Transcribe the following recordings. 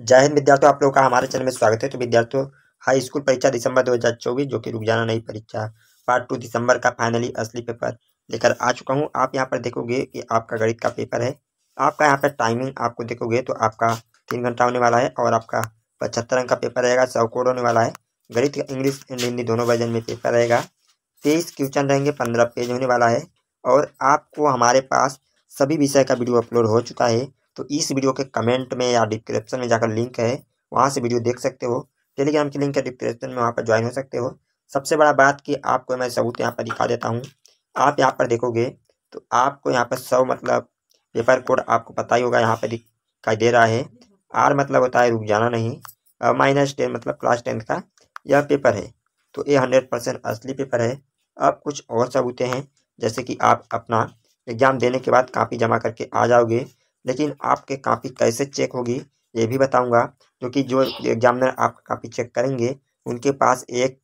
जय हिंद विद्यार्थियों आप लोगों का हमारे चैनल में स्वागत है तो विद्यार्थियों हाई स्कूल परीक्षा दिसंबर 2024 जो कि रुक जाना नई परीक्षा पार्ट टू दिसंबर का फाइनली असली पेपर लेकर आ चुका हूँ आप यहाँ पर देखोगे कि आपका गणित का पेपर है आपका यहाँ पर टाइमिंग आपको देखोगे तो आपका तीन घंटा होने वाला है और आपका पचहत्तर अंक का पेपर रहेगा सौ कोड होने वाला है गणित इंग्लिश एंड हिंदी दोनों वर्जन में पेपर रहेगा तेईस क्वेश्चन रहेंगे पंद्रह पेज होने वाला है और आपको हमारे पास सभी विषय का वीडियो अपलोड हो चुका है तो इस वीडियो के कमेंट में या डिस्क्रिप्शन में जाकर लिंक है वहाँ से वीडियो देख सकते हो टेलीग्राम की लिंक है डिस्क्रिप्शन में वहाँ पर ज्वाइन हो सकते हो सबसे बड़ा बात कि आपको मैं सबूत यहाँ पर दिखा देता हूँ आप यहाँ पर देखोगे तो आपको यहाँ पर सब मतलब पेपर कोड आपको पता ही होगा यहाँ पर दिखाई दे रहा है आर मतलब होता है रुक जाना नहीं माइनस टेन मतलब क्लास टेंथ का यह पेपर है तो ये हंड्रेड परसेंट असली पेपर है अब कुछ और सबूतें हैं जैसे कि आप अपना एग्ज़ाम देने के बाद कापी जमा करके आ जाओगे लेकिन आपके कापी कैसे चेक होगी ये भी बताऊंगा क्योंकि जो एग्जामिनर आपका कापी चेक करेंगे उनके पास एक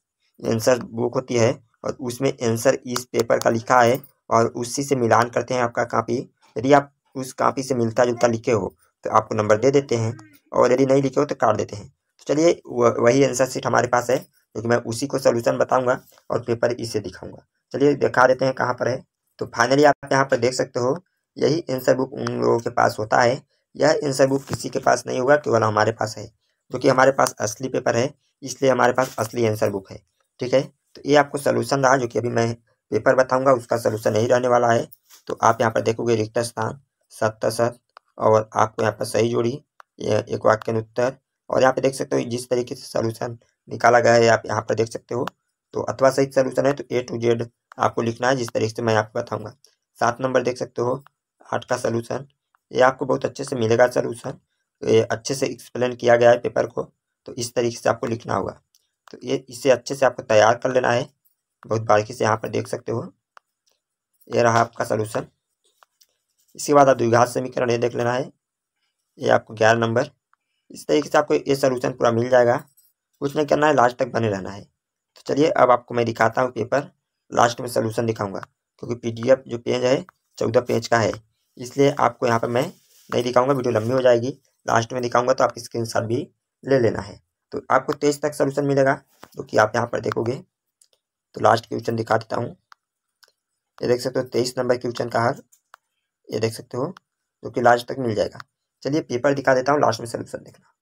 आंसर बुक होती है और उसमें आंसर इस पेपर का लिखा है और उसी से मिलान करते हैं आपका कापी यदि आप उस कापी से मिलता जुलता लिखे हो तो आपको नंबर दे देते हैं और यदि नहीं लिखे हो तो काट देते हैं तो चलिए वही आंसर सीट हमारे पास है क्योंकि मैं उसी को सोल्यूशन बताऊँगा और पेपर इसे दिखाऊँगा चलिए दिखा देते हैं कहाँ पर है तो फाइनली आप यहाँ पर देख सकते हो यही एंसर बुक उन लोगों के पास होता है यह एंसर बुक किसी के पास नहीं होगा केवल हमारे पास है जो कि हमारे पास असली पेपर है इसलिए हमारे पास असली एंसर बुक है ठीक है तो ये आपको सोलूशन रहा जो कि अभी मैं पेपर बताऊंगा उसका सोलूशन यही रहने वाला है तो आप यहाँ पर देखोगे रिक्त स्थान सत और आपको यहाँ पर सही जोड़ी एक वाक्य उत्तर और यहाँ पे देख सकते हो जिस तरीके से सोल्यूशन निकाला गया है आप यहाँ पर देख सकते हो तो अथवा सही सोल्यूशन है तो ए टू जेड आपको लिखना है जिस तरीके से मैं आपको बताऊंगा सात नंबर देख सकते हो आठ का सलूशन ये आपको बहुत अच्छे से मिलेगा सलूशन तो ये अच्छे से एक्सप्लेन किया गया है पेपर को तो इस तरीके से आपको लिखना होगा तो ये इसे अच्छे से आपको तैयार कर लेना है बहुत बारीकी से यहाँ पर देख सकते हो ये रहा आपका सलूशन इसके बाद आप द्विघात समीकरण ये देख लेना है ये आपको ग्यारह नंबर इस तरीके से आपको ये सलूशन पूरा मिल जाएगा कुछ नहीं करना है लास्ट तक बने रहना है तो चलिए अब आपको मैं दिखाता हूँ पेपर लास्ट में सलूशन दिखाऊंगा क्योंकि पीडीएफ जो पेज है चौदह पेज का है इसलिए आपको यहाँ पर मैं नहीं दिखाऊंगा वीडियो लंबी हो जाएगी लास्ट में दिखाऊंगा तो आपकी स्क्रीन शॉट भी ले लेना है तो आपको तेईस तक सोल्यूशन मिलेगा जो कि आप यहाँ पर देखोगे तो लास्ट क्वेश्चन दिखा देता हूँ ये देख सकते हो तेईस नंबर क्वेश्चन का हल ये देख सकते हो जो कि लास्ट तक मिल जाएगा चलिए पेपर दिखा देता हूँ लास्ट में सोल्यूशन देखना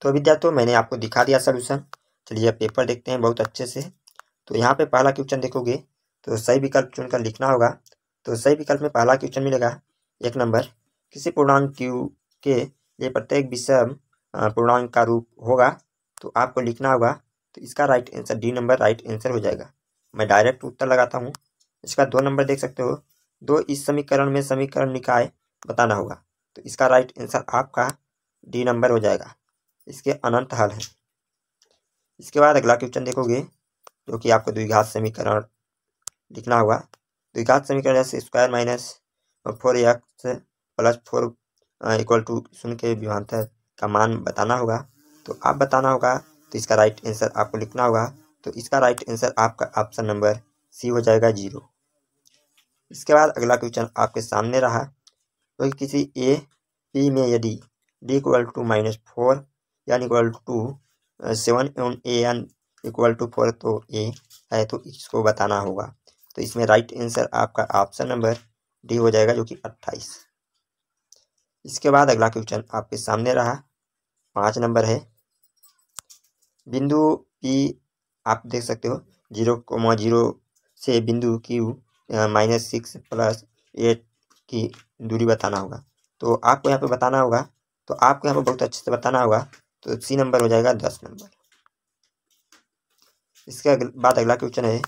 तो तो मैंने आपको दिखा दिया सोल्यूशन चलिए पेपर देखते हैं बहुत अच्छे से तो यहाँ पे पहला क्वेश्चन देखोगे तो सही विकल्प चुनकर लिखना होगा तो सही विकल्प में पहला क्वेश्चन मिलेगा एक नंबर किसी पूर्णांक क्यू के लिए प्रत्येक विषम पूर्णांक का रूप होगा तो आपको लिखना होगा तो इसका right answer D number right answer हो जाएगा मैं डायरेक्ट उत्तर लगाता हूँ इसका दो नंबर देख सकते हो दो इस समीकरण में समीकरण निकाय बताना होगा तो इसका राइट आंसर आपका डी नंबर हो जाएगा इसके अनंत हल है इसके बाद अगला क्वेश्चन देखोगे जो कि आपको द्विघात समीकरण लिखना होगा तो एकाक समीकरण जैसे square minus four x plus four equal to शून्य के विभांतर का मान बताना होगा तो आप बताना होगा तो इसका राइट आंसर आपको लिखना होगा तो इसका राइट आंसर आपका ऑप्शन नंबर सी हो जाएगा जीरो इसके बाद अगला क्वेश्चन आपके सामने रहा तो किसी ए पी में यदि d equal to minus four n equal to seven n a n equal to four तो ए है तो इसको बताना होगा तो इसमें राइट आंसर आपका ऑप्शन नंबर डी हो जाएगा जो कि अट्ठाईस इसके बाद अगला क्वेश्चन आपके सामने रहा पाँच नंबर है बिंदु पी आप देख सकते हो जीरो कोमा जीरो से बिंदु Q minus six plus eight की दूरी बताना होगा तो आपको यहाँ पे बताना होगा तो आपको यहाँ पे बहुत अच्छे से बताना होगा तो सी नंबर हो जाएगा दस नंबर इसके बाद अगला क्वेश्चन है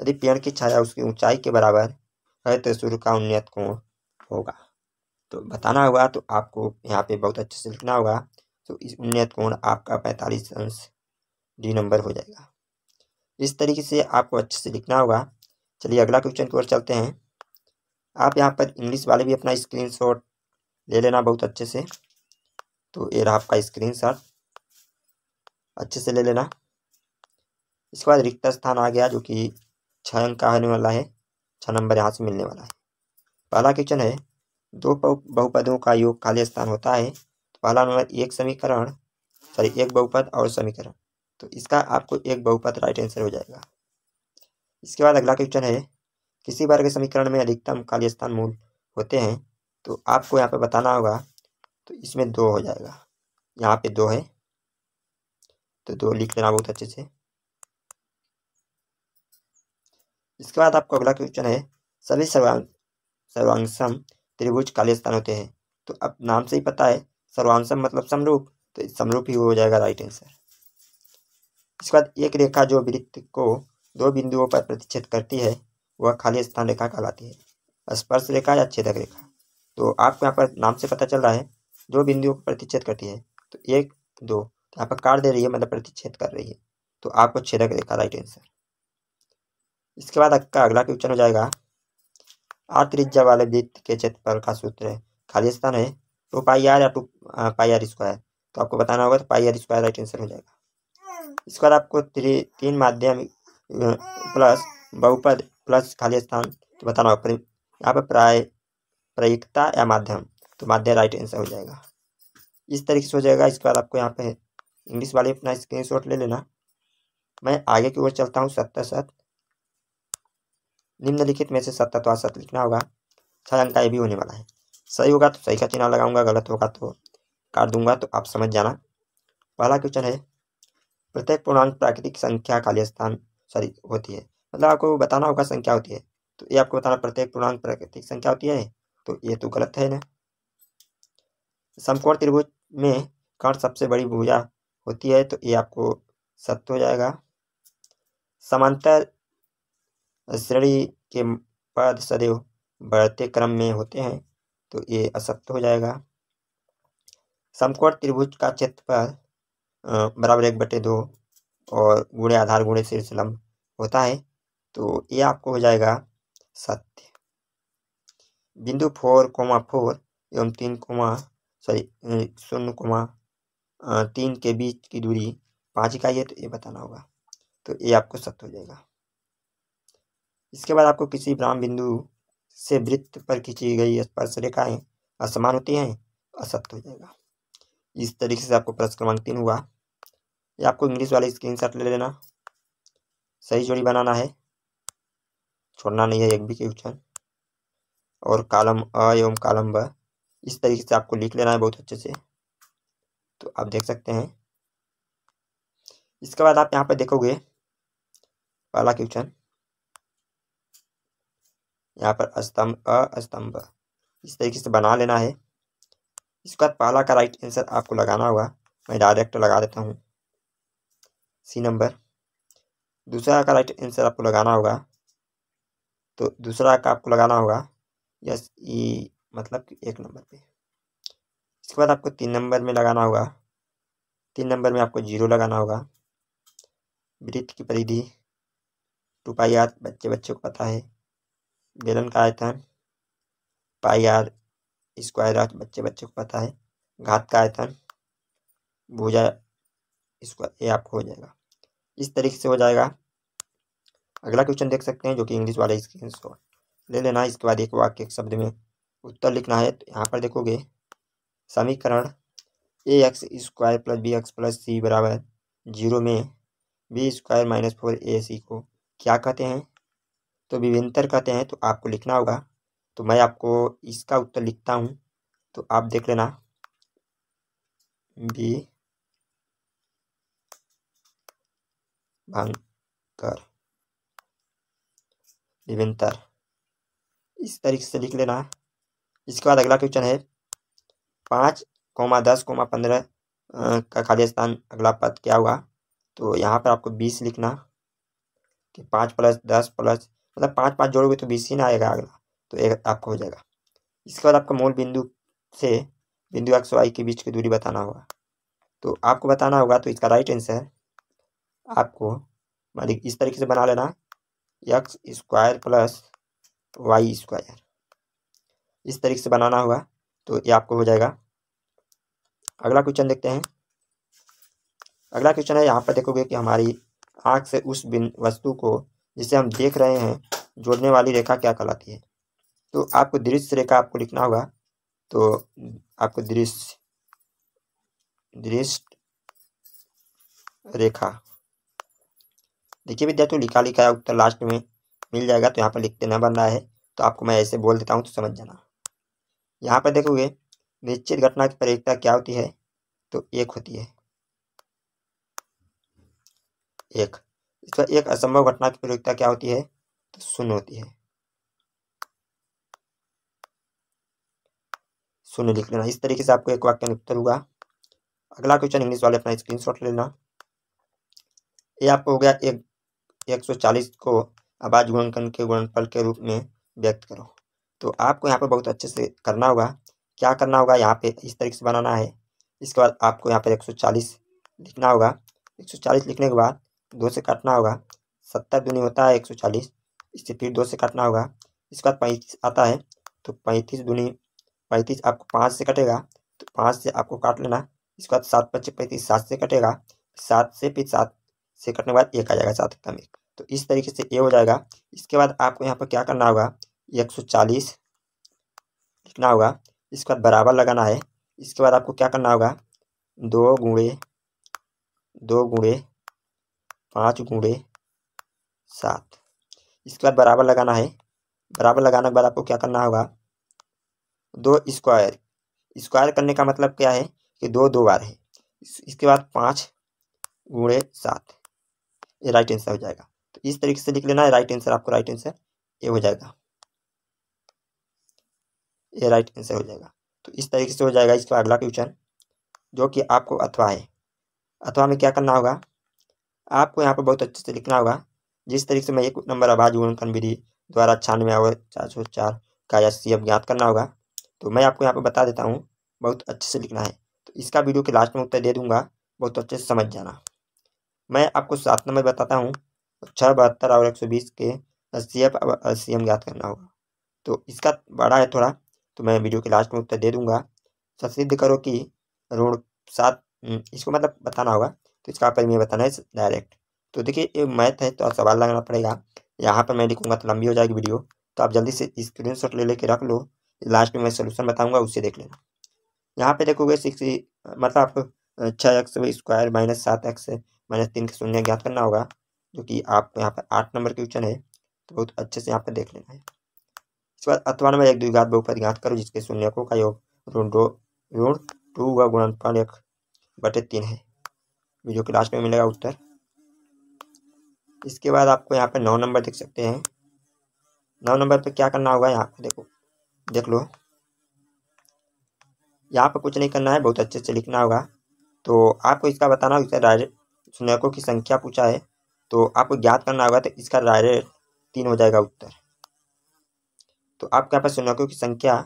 यदि पेड़ की छाया उसकी ऊंचाई के बराबर है तो सूर्य का उन्नत कोण होगा तो बताना होगा तो आपको यहाँ पे बहुत अच्छे से लिखना होगा तो इस उन्नत कोण आपका पैंतालीस अंश डी नंबर हो जाएगा इस तरीके से आपको अच्छे से लिखना होगा चलिए अगला क्वेश्चन की ओर चलते हैं आप यहाँ पर इंग्लिश वाले भी अपना स्क्रीन ले लेना बहुत अच्छे से तो ये रहा आपका स्क्रीन अच्छे से ले लेना इसके बाद रिक्त स्थान आ गया जो कि अंक का होने वाला है छः नंबर यहाँ से मिलने वाला है पहला क्वेश्चन है दो बहुपदों का योग खाली स्थान होता है तो पहला नंबर एक समीकरण सॉरी एक बहुपद और समीकरण तो इसका आपको एक बहुपद राइट आंसर हो जाएगा इसके बाद अगला क्वेश्चन है किसी बार के समीकरण में अधिकतम खाली स्थान मूल होते हैं तो आपको यहाँ पर बताना होगा तो इसमें दो हो जाएगा यहाँ पे दो है तो दो लिख लेना बहुत अच्छे से इसके बाद आपका अगला क्वेश्चन है सभी सर्वांग सर्वांगसम त्रिभुज काले स्थान होते हैं तो अब नाम से ही पता है सर्वांगसम मतलब समरूप तो समरूप ही हो जाएगा राइट आंसर इसके बाद एक रेखा जो वृत्त को दो बिंदुओं पर प्रतिच्छेद करती है वह खाली स्थान रेखा कहलाती है स्पर्श रेखा या छेदक रेखा तो आपको यहाँ पर नाम से पता चल रहा है दो बिंदुओं को प्रतिच्छेद करती है तो एक दो तो यहाँ पर काट दे रही है मतलब प्रतिच्छेद कर रही है तो आपको छेदक रेखा राइट आंसर इसके बाद आपका अगला क्वेश्चन हो जाएगा आर त्रिज्या वाले वित्त के क्षेत्रफल का सूत्र है खाली स्थान है टू तो पाई आर या टू तो, पाई आर स्क्वायर तो आपको बताना होगा तो pi R square right answer हो जाएगा इसके बाद आपको त्री, तीन माध्यम प्लस बहुपद प्लस खाली स्थान तो बताना होगा यहाँ पर प्राय प्रयुक्ता या माध्यम तो माध्यम राइट आंसर हो जाएगा इस तरीके से हो जाएगा इसके बाद आपको यहाँ पे इंग्लिश वाले अपना स्क्रीन ले लेना मैं आगे की ओर चलता हूँ सत्तर सत निम्नलिखित में से सत्य तो असत्य लिखना होगा छह अंक का ये भी होने वाला है सही होगा तो सही का चुनाव लगाऊंगा गलत होगा तो काट दूंगा तो आप समझ जाना पहला क्वेश्चन है प्रत्येक पूर्णांक प्राकृतिक संख्या खाली स्थान सॉरी होती है मतलब आपको बताना होगा संख्या होती है तो ये आपको बताना प्रत्येक पूर्णांक प्राकृतिक संख्या होती है तो ये तो गलत है ना समकोण त्रिभुज में कर्ण सबसे बड़ी भुजा होती है तो ये आपको सत्य हो जाएगा समांतर श्रेणी के पद सदैव बढ़ते क्रम में होते हैं तो ये असत्य हो जाएगा समकोण त्रिभुज का क्षेत्र पर बराबर एक बटे दो और गुणे आधार गुणे शीर्ष लम्ब होता है तो ये आपको हो जाएगा सत्य बिंदु फोर कोमा फोर एवं तीन कोमा सॉरी शून्य कोमा तीन के बीच की दूरी पाँच का है तो ये बताना होगा तो ये आपको सत्य हो जाएगा इसके बाद आपको किसी भ्राम बिंदु से वृत्त पर खींची गई स्पर्श रेखाएं असमान होती हैं असत्य हो जाएगा इस तरीके से आपको प्रश्न क्रमांक तीन हुआ या आपको इंग्लिश वाले स्क्रीन शॉट ले लेना सही जोड़ी बनाना है छोड़ना नहीं है एक भी क्वेश्चन और कालम अ एवं कालम ब इस तरीके से आपको लिख लेना है बहुत अच्छे से तो आप देख सकते हैं इसके बाद आप यहाँ पर देखोगे पहला क्वेश्चन यहाँ पर स्तंभ अस्तंभ इस तरीके से बना लेना है इसके बाद पहला का राइट आंसर आपको लगाना होगा मैं डायरेक्ट लगा देता हूँ सी नंबर दूसरा का राइट आंसर आपको लगाना होगा तो दूसरा का आपको लगाना होगा यस ई e मतलब कि एक नंबर पे इसके बाद आपको तीन नंबर में लगाना होगा तीन नंबर में आपको जीरो लगाना होगा वृत्त की परिधि टू पाई आर बच्चे बच्चों को पता है बेलन का आयतन पाई आर स्क्वायर आर बच्चे बच्चे को पता है घात का आयतन भूजा स्क्वायर ये आपको हो जाएगा इस तरीके से हो जाएगा अगला क्वेश्चन देख सकते हैं जो कि इंग्लिश वाले स्क्रीन ले लेना इसके बाद एक वाक्य एक शब्द में उत्तर लिखना है तो यहाँ पर देखोगे समीकरण A X square plus B X plus C बराबर जीरो में B square minus four A C को क्या कहते हैं तो विभिन्तर कहते हैं तो आपको लिखना होगा तो मैं आपको इसका उत्तर लिखता हूँ तो आप देख लेना बी भंकर विभिन्तर इस तरीके से लिख लेना इसके बाद अगला क्वेश्चन है पाँच कोमा दस कोमा पंद्रह का खाली स्थान अगला पद क्या हुआ तो यहाँ पर आपको बीस लिखना कि पाँच प्लस दस प्लस मतलब पाँच पाँच जोड़ोगे तो बीस ही ना आएगा अगला तो एक आपका हो जाएगा इसके बाद आपका मूल बिंदु से बिंदु एक्स वाई के बीच की दूरी बताना होगा तो आपको बताना होगा तो इसका राइट आंसर आपको मान इस तरीके से बना लेना X square plus Y square इस तरीके से बनाना होगा तो ये आपको हो जाएगा अगला क्वेश्चन देखते हैं अगला क्वेश्चन है यहाँ पर देखोगे कि हमारी आँख से उस बिन वस्तु को जिसे हम देख रहे हैं जोड़ने वाली रेखा क्या कहलाती है तो आपको दृश्य रेखा आपको लिखना होगा तो आपको दृश्य दृश्य रेखा देखिए विद्यार्थियों लिखा लिखा है उत्तर लास्ट में मिल जाएगा तो यहाँ पर लिखते ना बन रहा है तो आपको मैं ऐसे बोल देता हूँ तो समझ जाना यहाँ पर देखोगे निश्चित घटना की प्रयोगता क्या होती है तो एक होती है एक इसका एक असंभव घटना की प्रयोगिता क्या होती है तो शून्य होती है शून्य लिख लेना इस तरीके से आपको एक वाक्य उत्तर होगा अगला क्वेश्चन इंग्लिश वाले अपना स्क्रीन शॉट लेना ये आपको हो गया एक एक सौ चालीस को आवाज गुणकन के गुणफल के रूप में व्यक्त करो तो आपको यहाँ पर बहुत अच्छे से करना होगा क्या करना होगा यहाँ पे इस तरीके से बनाना है इसके बाद आपको यहाँ पर एक सौ चालीस लिखना होगा एक सौ चालीस लिखने के बाद दो से काटना होगा सत्तर दूनी होता है एक सौ चालीस इससे फिर दो से काटना होगा इसके बाद पैंतीस आता है तो पैंतीस दूनी पैंतीस आपको पाँच से कटेगा तो पाँच से आपको काट लेना इसके बाद सात पच्चीस पैंतीस सात से कटेगा सात से फिर सात से कटने के बाद एक आ जाएगा सात एकदम एक तो इस तरीके से ये हो जाएगा इसके बाद आपको यहाँ पर क्या करना होगा एक सौ चालीस लिखना होगा इसके बाद बराबर लगाना है इसके बाद आपको क्या करना होगा दो गुड़े दो गुड़े पाँच गुणे सात इसके बाद बराबर लगाना है बराबर लगाने के बाद आपको क्या करना होगा दो स्क्वायर स्क्वायर करने का मतलब क्या है कि दो दो बार है इसके बाद पाँच गुणे सात ये राइट आंसर हो जाएगा तो इस तरीके से लिख लेना है राइट आंसर आपको राइट आंसर ये हो जाएगा ये राइट आंसर हो जाएगा तो इस तरीके से हो जाएगा इसका अगला क्वेश्चन जो कि आपको अथवा है अथवा में क्या करना होगा आपको यहाँ पर बहुत अच्छे से लिखना होगा जिस तरीके से मैं एक नंबर आवाज गुणनखंड विधि द्वारा छानवे और चार सौ चार का सी ज्ञात करना होगा तो मैं आपको यहाँ पर बता देता हूँ बहुत अच्छे से लिखना है तो इसका वीडियो के लास्ट में उत्तर दे दूँगा बहुत अच्छे से समझ जाना मैं आपको सात नंबर बताता हूँ छः बहत्तर और एक सौ बीस के एफ और एम ज्ञात करना होगा तो इसका बड़ा है थोड़ा तो मैं वीडियो के लास्ट में उत्तर दे दूँगा सिद्ध करो कि रोड सात हम्म, इसको मतलब बताना होगा तो इसका आपको में बताना है डायरेक्ट तो देखिए ये मैथ है तो सवाल लगाना पड़ेगा यहाँ पर मैं लिखूँगा तो लंबी हो जाएगी वीडियो तो आप जल्दी से स्क्रीन शॉट ले लेके रख लो लास्ट में मैं सोल्यूशन बताऊँगा उससे देख लेना यहाँ पर देखोगे सिक्स मतलब आपको छः एक्स स्क्वायर माइनस सात एक्स माइनस तीन के शून्य ज्ञात करना होगा जो कि आप यहाँ पर आठ नंबर क्वेश्चन है तो बहुत अच्छे से यहाँ पर देख लेना है इसके बाद अथवा नंबर एक द्विघात बहुपद ज्ञात करो जिसके को का योग ऋण ऋण टू व गुणनफल एक बटे तीन है वीडियो के लास्ट में मिलेगा उत्तर इसके बाद आपको यहाँ पर नौ नंबर देख सकते हैं नौ नंबर पे क्या करना होगा यहाँ पे देखो देख लो यहाँ पर कुछ नहीं करना है बहुत अच्छे से लिखना होगा तो आपको इसका बताना होगा इसका डायरेक्ट सुनैकों की संख्या पूछा है तो आपको ज्ञात करना होगा तो इसका डायरेक्ट तीन हो जाएगा उत्तर तो आपके यहाँ पर सुनकों की संख्या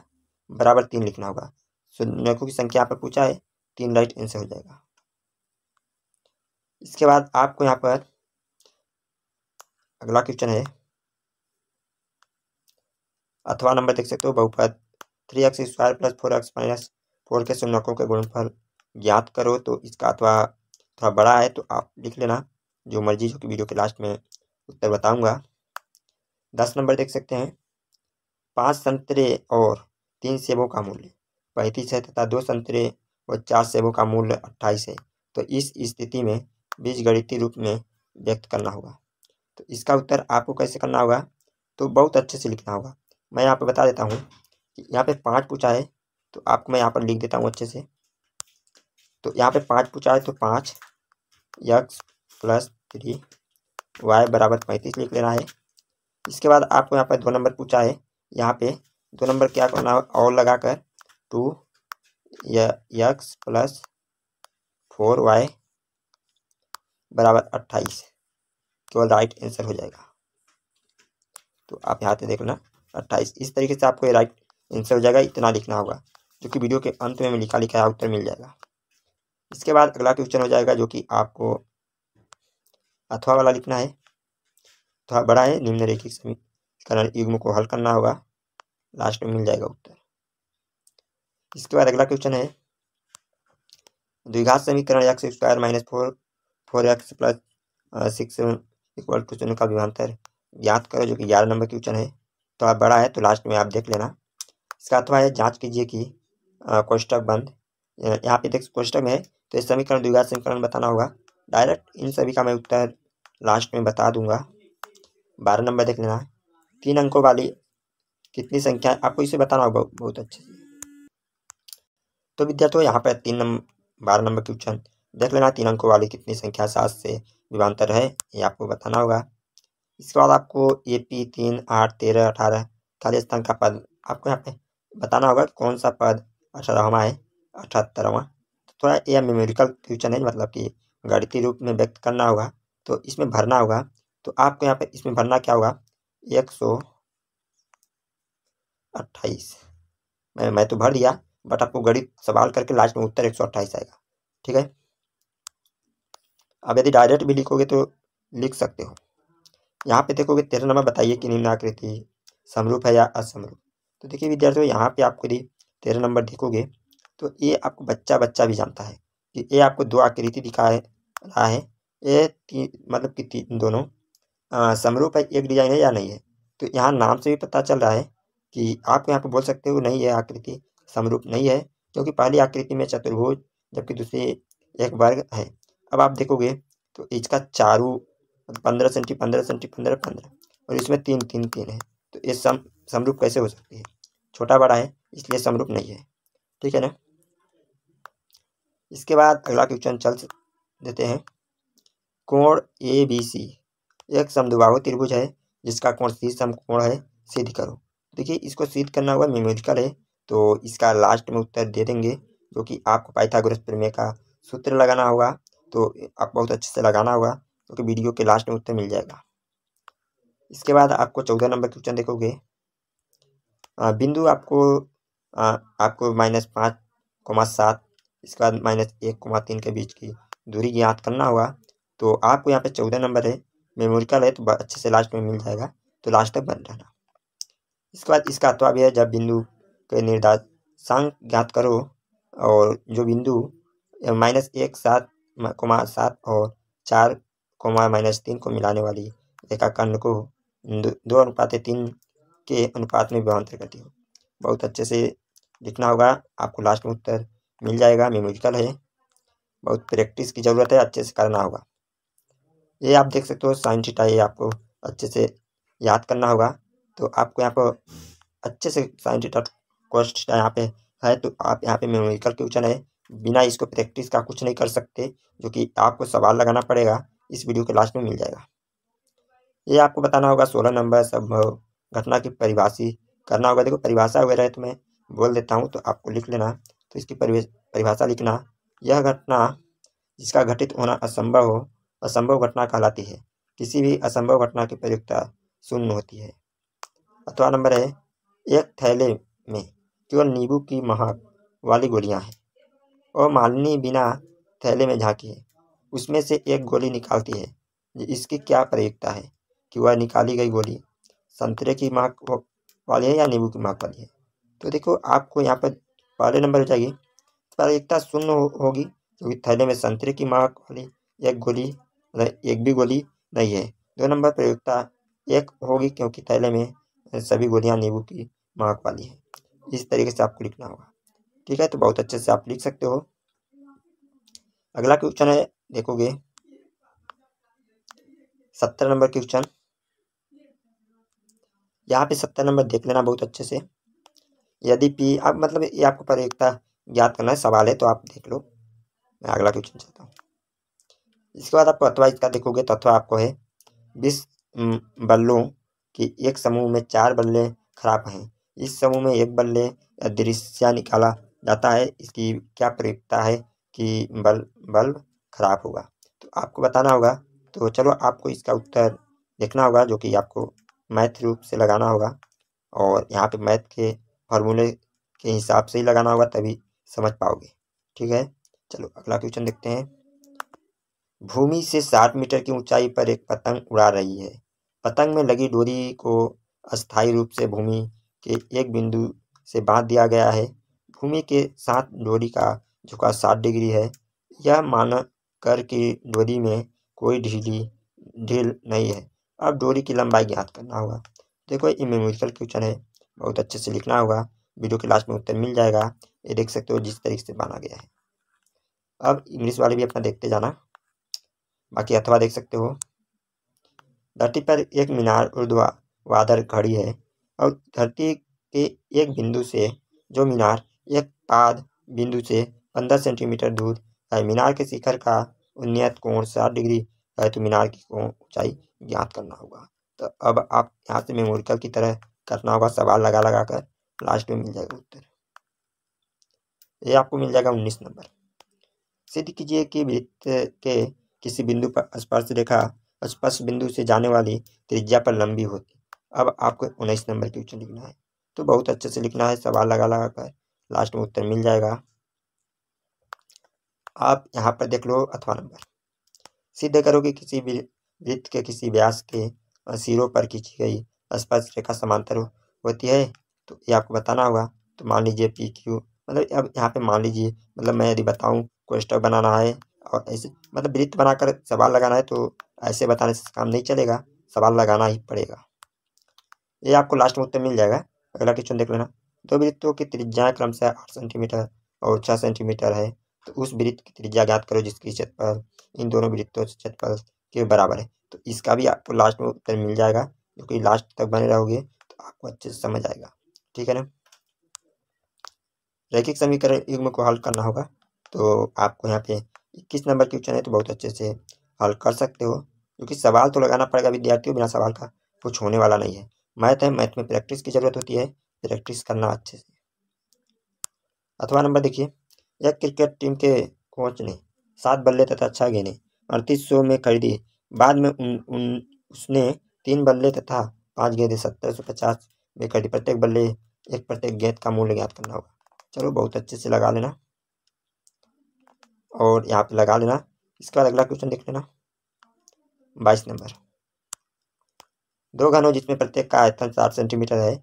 बराबर तीन लिखना होगा सुनकों की संख्या यहाँ पर पूछा है तीन राइट आंसर हो जाएगा इसके बाद आपको यहाँ पर अगला क्वेश्चन है अथवा नंबर देख सकते हो बहुपद three X square plus four X minus four के शून्यकों के गुणफल ज्ञात करो तो इसका अथवा थोड़ा बड़ा है तो आप लिख लेना जो मर्जी जो कि वीडियो के लास्ट में उत्तर बताऊंगा दस नंबर देख सकते हैं पाँच संतरे और तीन सेबों का मूल्य पैंतीस है तथा दो संतरे और चार सेबों का मूल्य अट्ठाईस है तो इस स्थिति में गणितीय रूप में व्यक्त करना होगा तो इसका उत्तर आपको कैसे करना होगा तो बहुत अच्छे से लिखना होगा मैं यहाँ पर बता देता हूँ कि यहाँ पे पाँच पूछा है तो आपको मैं यहाँ पर लिख देता हूँ अच्छे से तो यहाँ पे पाँच पूछा है तो पाँच यक्स प्लस थ्री वाई बराबर पैंतीस लिख लेना है इसके बाद आपको यहाँ पर दो नंबर पूछा है यहाँ पे दो नंबर क्या करना है और लगा कर two X plus four Y बराबर अट्ठाईस केवल राइट आंसर हो जाएगा तो आप यहाँ से देख लेना अट्ठाईस इस तरीके से आपको राइट आंसर हो जाएगा इतना लिखना होगा जो कि वीडियो के अंत में लिखा लिखा है उत्तर मिल जाएगा इसके बाद अगला क्वेश्चन हो जाएगा जो कि आपको अथवा वाला लिखना है थोड़ा बड़ा है निम्न रेखिक समीकरण युग्म को हल करना होगा लास्ट में मिल जाएगा उत्तर इसके बाद अगला क्वेश्चन है द्विघात समीकरण X square minus four four x plus six equal to शून्य का विभांतर याद करो जो कि ग्यारह नंबर क्वेश्चन है थोड़ा तो बड़ा है तो लास्ट में आप देख लेना इसका अथवा है जाँच कीजिए कि कोष्टक बंद यहाँ पे देख कोष्टक में है तो इस समीकरण द्विघात समीकरण बताना होगा डायरेक्ट इन सभी का मैं उत्तर लास्ट में बता दूंगा बारह नंबर देख लेना तीन अंकों वाली कितनी संख्या आपको इसे बताना होगा बहुत अच्छे से तो विद्यार्थियों यहाँ पर तीन नंबर बारह नंबर क्वेश्चन देख लेना तीन अंकों वाली कितनी संख्या सात से विभांतर है ये आपको बताना होगा इसके बाद आपको ए पी तीन आठ तेरह अठारह खाली स्थान का पद आपको यहाँ पे बताना होगा कौन सा पद अठारहवा है अठहत्तरवा तो थोड़ा यह मेमोरिकल फ्यूचर है मतलब कि गणितीय रूप में व्यक्त करना होगा तो इसमें भरना होगा तो आपको यहाँ पे इसमें भरना क्या होगा एक सौ अट्ठाईस मैं मैं तो भर दिया बट आपको गणित सवाल करके लास्ट में उत्तर एक सौ अट्ठाईस आएगा ठीक है अब यदि डायरेक्ट भी लिखोगे तो लिख सकते हो यहाँ पे देखोगे तेरह नंबर बताइए कि निम्न आकृति समरूप है या असमरूप तो देखिए विद्यार्थियों यहाँ पे आपको यदि तेरह नंबर देखोगे तो ये आपको बच्चा बच्चा भी जानता है कि ये आपको दो आकृति दिखा रहा है ये तीन मतलब कि तीन दोनों समरूप है एक डिजाइन है या नहीं है तो यहाँ नाम से भी पता चल रहा है कि आप यहाँ पे बोल सकते हो नहीं है आकृति समरूप नहीं है क्योंकि पहली आकृति में चतुर्भुज जबकि दूसरी एक वर्ग है अब आप देखोगे तो इसका चारू पंद्रह सेंटी पंद्रह सेंटी पंद्रह पंद्रह और इसमें तीन तीन तीन है तो ये सम समरूप कैसे हो सकती है छोटा बड़ा है इसलिए समरूप नहीं है ठीक है ना इसके बाद अगला क्वेश्चन चल देते हैं कोण ए बी सी एक समदुबाहु त्रिभुज है जिसका कोण सी समकोण है सिद्ध करो देखिए इसको सिद्ध करना होगा मेमोरिकल है तो इसका लास्ट में उत्तर दे देंगे जो कि आपको पाइथागोरस प्रमेय का सूत्र लगाना होगा तो आपको बहुत अच्छे से लगाना होगा क्योंकि तो वीडियो के लास्ट में उत्तर मिल जाएगा इसके बाद आपको चौदह नंबर क्वेश्चन देखोगे बिंदु आपको आ, आपको माइनस पाँच कोमा सात इसके बाद माइनस एक कोमा तीन के बीच की दूरी ज्ञात करना होगा तो आपको यहाँ पे चौदह नंबर है मेमोरिकल है तो अच्छे से लास्ट में मिल जाएगा तो लास्ट तक बन रहना इसके बाद इसका अथवा भी है जब बिंदु के निर्देशांक ज्ञात करो और जो बिंदु माइनस एक सात कोमा सात और चार कोमा माइनस तीन को मिलाने वाली रेखाखंड को दो अनुपात तीन के अनुपात में विभांतर करती हूँ बहुत अच्छे से लिखना होगा आपको लास्ट में उत्तर मिल जाएगा म्यूजिकल है बहुत प्रैक्टिस की ज़रूरत है अच्छे से करना होगा ये आप देख सकते हो साइन थीटा ये आपको अच्छे से याद करना होगा तो आपको यहाँ पर अच्छे से साइन थीटा कोस्ट थीटा यहाँ पे है तो आप यहाँ पे मेमोरिकल क्वेश्चन है बिना इसको प्रैक्टिस का कुछ नहीं कर सकते जो कि आपको सवाल लगाना पड़ेगा इस वीडियो के लास्ट में मिल जाएगा ये आपको बताना होगा सोलह नंबर संभव घटना की परिभाषी करना होगा देखो परिभाषा वगैरह तो मैं बोल देता हूँ तो आपको लिख लेना तो इसकी परिभाषा लिखना यह घटना जिसका घटित होना असंभव हो असंभव घटना कहलाती है किसी भी असंभव घटना की प्रयुक्ता शून्य होती है अथवा नंबर है एक थैले में केवल नींबू की महक वाली गोलियां हैं और मालिनी बिना थैले में झाँकी है उसमें से एक गोली निकालती है इसकी क्या प्रयोगता है कि वह निकाली गई गोली संतरे की माँ वाली है या नींबू की माँ वाली है तो देखो आपको यहाँ पर पहले नंबर हो जाएगी प्रायिकता शून्य हो, होगी क्योंकि थैले में संतरे की माँ वाली एक गोली एक भी गोली नहीं है दो नंबर प्रयोगता एक होगी क्योंकि थैले में सभी गोलियाँ नींबू की मार्क वाली है इस तरीके से आपको लिखना होगा ठीक है तो बहुत अच्छे से आप लिख सकते हो अगला क्वेश्चन है देखोगे सत्तर नंबर क्वेश्चन यहाँ पे सत्तर नंबर देख लेना बहुत अच्छे से यदि पी आप मतलब ये आपको परियोगिता ज्ञात करना है सवाल है तो आप देख लो मैं अगला क्वेश्चन चाहता हूँ इसके बाद आप अथवा इसका देखोगे तत्व आपको है बीस बल्लों की एक समूह में चार बल्ले खराब हैं इस समूह में एक बल्ले दृश्य निकाला जाता है इसकी क्या प्रयोगता है कि बल्ब बल्ब खराब होगा तो आपको बताना होगा तो चलो आपको इसका उत्तर देखना होगा जो कि आपको मैथ रूप से लगाना होगा और यहाँ पे मैथ के फार्मूले के हिसाब से ही लगाना होगा तभी समझ पाओगे ठीक है चलो अगला क्वेश्चन देखते हैं भूमि से साठ मीटर की ऊंचाई पर एक पतंग उड़ा रही है पतंग में लगी डोरी को अस्थायी रूप से भूमि के एक बिंदु से बांध दिया गया है भूमि के साथ डोरी का झुकाव सात डिग्री है यह मान कर की डोरी में कोई ढीली ढील नहीं है अब डोरी की लंबाई ज्ञात करना होगा देखो ये मेमोरिकल क्वेश्चन है बहुत अच्छे से लिखना होगा वीडियो के लास्ट में उत्तर मिल जाएगा ये देख सकते हो जिस तरीके से बना गया है अब इंग्लिश वाले भी अपना देखते जाना बाकी अथवा देख सकते हो धरती पर एक मीनार उर्दवा वादर घड़ी है और धरती के एक बिंदु से जो मीनार एक पाद बिंदु से पंद्रह सेंटीमीटर दूर है मीनार के शिखर का उन्नत कोण सात डिग्री है तो मीनार की कोण ऊंचाई ज्ञात करना होगा तो अब आप यहाँ से मेमोरिकल की तरह करना होगा सवाल लगा लगा कर लास्ट में मिल जाएगा उत्तर ये आपको मिल जाएगा उन्नीस नंबर सिद्ध कीजिए कि वृत्त के किसी बिंदु पर स्पर्श रेखा स्पर्श बिंदु से जाने वाली त्रिज्या पर लंबी होती अब आपको उन्नीस नंबर की उत्तर लिखना है तो बहुत अच्छे से लिखना है सवाल लगा लगा कर लास्ट में उत्तर मिल जाएगा आप यहाँ पर देख लो अथवा नंबर सिद्ध करो कि किसी भी वृत्त के किसी व्यास के सिरों पर खींची गई स्पर्श रेखा समांतर होती है तो ये आपको बताना होगा तो मान लीजिए पी क्यू मतलब अब यहाँ पे मान लीजिए मतलब मैं यदि बताऊँ कोष्टक बनाना है और ऐसे मतलब वृत्त बनाकर सवाल लगाना है तो ऐसे बताने से काम नहीं चलेगा सवाल लगाना ही पड़ेगा ये आपको लास्ट में उत्तर मिल जाएगा अगला क्वेश्चन देख लेना दो तो वृत्तों की त्रिज्या क्रमशः आठ सेंटीमीटर और छः सेंटीमीटर है तो उस वृत्त की त्रिज्या ज्ञात करो जिसकी छत पर इन दोनों वृत्तों से पर के बराबर है तो इसका भी आपको लास्ट में उत्तर मिल जाएगा जो कि लास्ट तक बने रहोगे तो आपको अच्छे से समझ आएगा ठीक है ना रैखिक समीकरण युग्म को हल करना होगा तो आपको यहाँ पे इक्कीस नंबर क्वेश्चन है तो बहुत अच्छे से हल कर सकते हो क्योंकि सवाल तो लगाना पड़ेगा विद्यार्थियों बिना सवाल का कुछ होने वाला नहीं है मैथ है मैथ में प्रैक्टिस की ज़रूरत होती है प्रैक्टिस करना अच्छे से अथवा नंबर देखिए एक क्रिकेट टीम के कोच ने सात बल्ले तथा छह गेंदे अड़तीस सौ में खरीदी बाद में उन, उन उसने तीन बल्ले तथा पांच गेंदे सत्तर सौ पचास में खरीदी प्रत्येक बल्ले एक प्रत्येक गेंद का मूल्य ज्ञात करना होगा चलो बहुत अच्छे से लगा लेना और यहाँ पे लगा लेना इसके बाद अगला क्वेश्चन देख लेना बाईस नंबर दो घनों जिसमें प्रत्येक का आयतन सात सेंटीमीटर है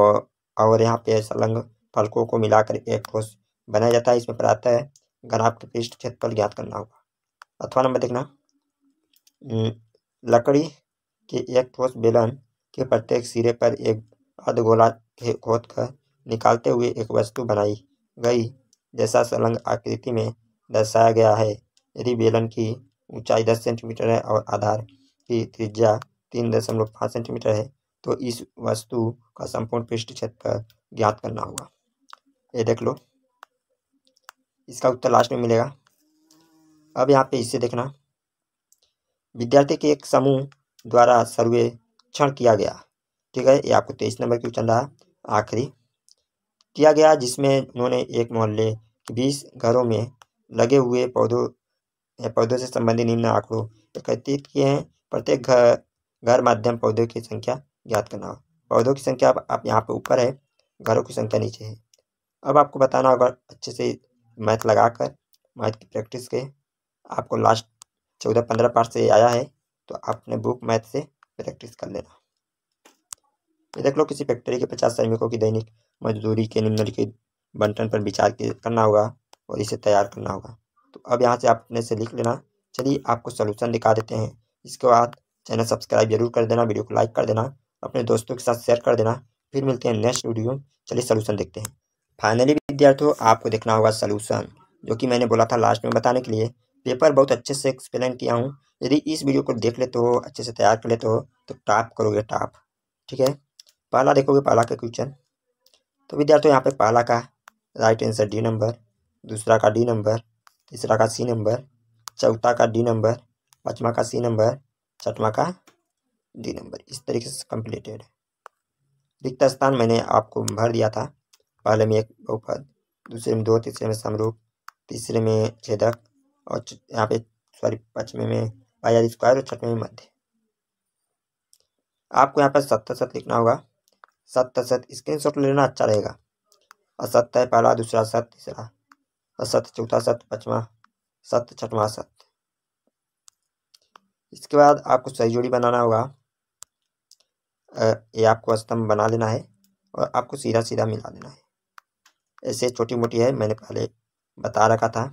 और और यहाँ पे संलग्न फलकों को मिलाकर एक ठोस बनाया जाता है इसमें प्रातः घराप के पृष्ठ क्षेत्रफल ज्ञात करना होगा अथवा नंबर देखना लकड़ी के एक ठोस बेलन के प्रत्येक सिरे पर एक अर्धगोला खोद कर निकालते हुए एक वस्तु बनाई गई जैसा संलग्न आकृति में दर्शाया गया है यदि बेलन की ऊंचाई 10 सेंटीमीटर है और आधार की त्रिज्या तीन दशमलव पाँच सेंटीमीटर है तो इस वस्तु का संपूर्ण पृष्ठ क्षेत्र ज्ञात करना होगा ये देख लो इसका उत्तर लास्ट में मिलेगा अब यहाँ पे इससे देखना विद्यार्थी के एक समूह द्वारा सर्वेक्षण किया गया ठीक है ये आपको तेईस नंबर की चंदा आखिरी किया गया जिसमें उन्होंने एक मोहल्ले बीस घरों में लगे हुए पौधों पौधों से संबंधित निम्न आंकड़ों एकत्रित किए हैं प्रत्येक घर घर माध्यम पौधों की संख्या ज्ञात करना हो पौधों की संख्या आप यहाँ पर ऊपर है घरों की संख्या नीचे है अब आपको बताना होगा अच्छे से मैथ लगाकर मैथ की प्रैक्टिस के आपको लास्ट चौदह पंद्रह पार्ट से आया है तो आपने बुक मैथ से प्रैक्टिस कर लेना ये देख लो किसी फैक्ट्री के पचास श्रमिकों की दैनिक मजदूरी के निम्नलिखित बंटन पर विचार करना होगा और इसे तैयार करना होगा तो अब यहाँ से आपने से लिख लेना चलिए आपको सोल्यूशन दिखा देते हैं इसके बाद चैनल सब्सक्राइब जरूर कर देना वीडियो को लाइक कर देना अपने दोस्तों के साथ शेयर कर देना फिर मिलते हैं नेक्स्ट वीडियो में चलिए सोल्यूशन देखते हैं फाइनली विद्यार्थियों आपको देखना होगा सोल्यूशन जो कि मैंने बोला था लास्ट में बताने के लिए पेपर बहुत अच्छे से एक्सप्लेन किया हूँ यदि इस वीडियो को देख लेते हो अच्छे से तैयार कर लेते हो तो टॉप करोगे टॉप ठीक है पहला देखोगे पहला का क्वेश्चन तो विद्यार्थियों यहाँ पे पहला का राइट आंसर डी नंबर दूसरा का डी नंबर तीसरा का सी नंबर चौथा का डी नंबर पाँचवा का सी नंबर छठवा का डी नंबर इस तरीके से कंप्लीटेड है रिक्त स्थान मैंने आपको भर दिया था पहले में एक बहुपद दूसरे में दो तीसरे में समरूप तीसरे में छेदक और यहाँ पे सॉरी पचमे में बाजार स्क्वायर और छठवें में मध्य आपको यहाँ पर सत्तर सत लिखना होगा सत्तर सत स्क्रीन शॉट लेना अच्छा रहेगा और सत्य है पहला दूसरा सत तीसरा और सत्य चौथा सत्य पचवा सत्य छठवा सत्य इसके बाद आपको सही जोड़ी बनाना होगा ये आपको स्तंभ बना लेना है और आपको सीधा सीधा मिला देना है ऐसे छोटी मोटी है मैंने पहले बता रखा था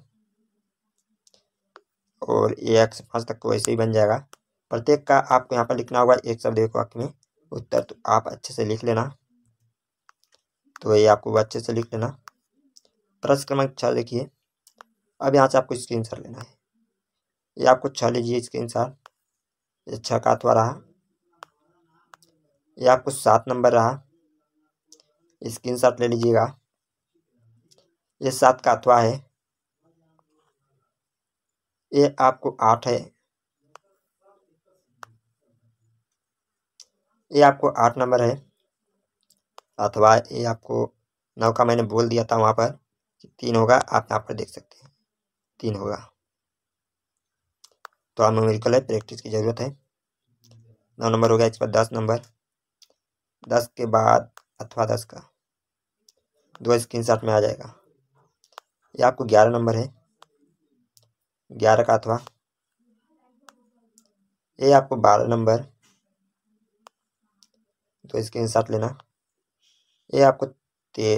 और ये एक से पाँच तक को तो ऐसे ही बन जाएगा प्रत्येक का आपको यहाँ पर लिखना होगा एक शब्द एक वाक्य में उत्तर तो आप अच्छे से लिख लेना तो ये आपको अच्छे से लिख लेना प्रश्न क्रमांक छः देखिए अब यहाँ से आपको स्क्रीन लेना है ये आपको छः लीजिए स्क्रीन शॉट ये छः का अथवा रहा ये आपको सात नंबर रहा स्क्रीन शॉट ले लीजिएगा ये सात का अथवा है ये आपको आठ है ये आपको आठ नंबर है अथवा ये आपको नौ का मैंने बोल दिया था वहाँ पर कि तीन होगा आप यहाँ पर देख सकते हैं तीन होगा तो आप मेमोरिकल है प्रैक्टिस की ज़रूरत है नौ नंबर हो गया इस पर दस नंबर दस के बाद अथवा दस का दो स्क्रीन शॉट में आ जाएगा यह आपको ग्यारह नंबर है ग्यारह का अथवा ये आपको बारह नंबर दो स्क्रीन शॉट लेना ये आपको ते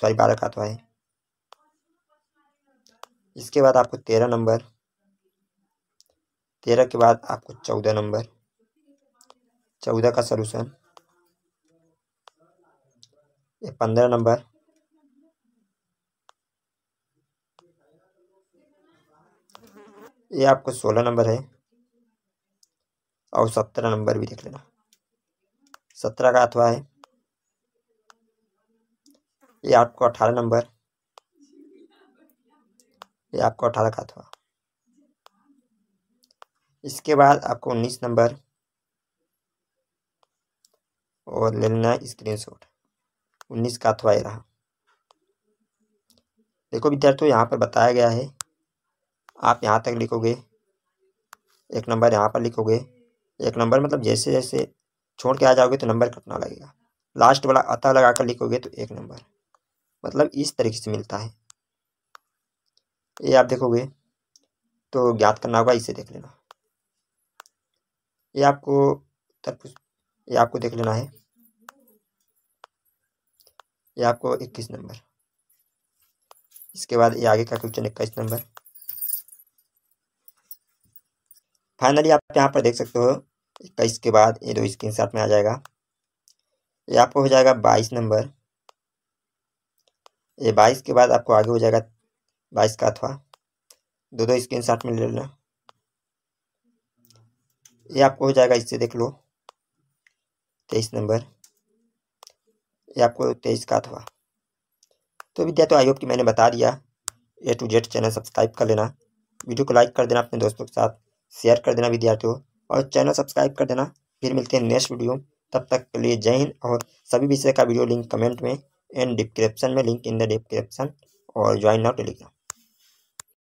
सॉरी बारह का अथवा है इसके बाद आपको तेरह नंबर तेरह के बाद आपको चौदह नंबर चौदह का सलूशन पंद्रह नंबर ये आपको सोलह नंबर है और सत्रह नंबर भी देख लेना सत्रह का अथवा है ये आपको अठारह नंबर ये आपको अठारह का अथवा इसके बाद आपको उन्नीस नंबर और ले लेना स्क्रीनशॉट उन्नीस का अथवा रहा देखो विद्यार्थियों यहाँ पर बताया गया है आप यहाँ तक लिखोगे एक नंबर यहाँ पर लिखोगे एक नंबर मतलब जैसे जैसे छोड़ के आ जाओगे तो नंबर कटना लगेगा लास्ट वाला अतः लगा कर लिखोगे तो एक नंबर मतलब इस तरीके से मिलता है ये आप देखोगे तो ज्ञात करना होगा इसे देख लेना ये आपको तरफ ये आपको देख लेना है ये आपको इक्कीस नंबर इसके बाद ये आगे का क्वेश्चन इक्कीस नंबर फाइनली आप यहाँ पर देख सकते हो इक्कीस के बाद ये दो स्क्रीन शॉट में आ जाएगा ये आपको हो जाएगा बाईस नंबर ये बाईस के बाद आपको आगे हो जाएगा बाईस का अथवा दो दो स्क्रीन शॉट में ले लेना ये आपको हो जाएगा इससे देख लो तेईस नंबर ये आपको तेईस का अथवा तो विद्यार्थियों तो आयोग की मैंने बता दिया A to Z channel subscribe कर लेना वीडियो को लाइक कर देना अपने दोस्तों के साथ शेयर कर देना विद्यार्थियों और चैनल सब्सक्राइब कर देना फिर मिलते हैं नेक्स्ट वीडियो तब तक के लिए जय हिंद और सभी विषय का वीडियो लिंक कमेंट में एंड डिस्क्रिप्शन में लिंक इन द डिस्क्रिप्शन और ज्वाइन नाउ टेलीग्राम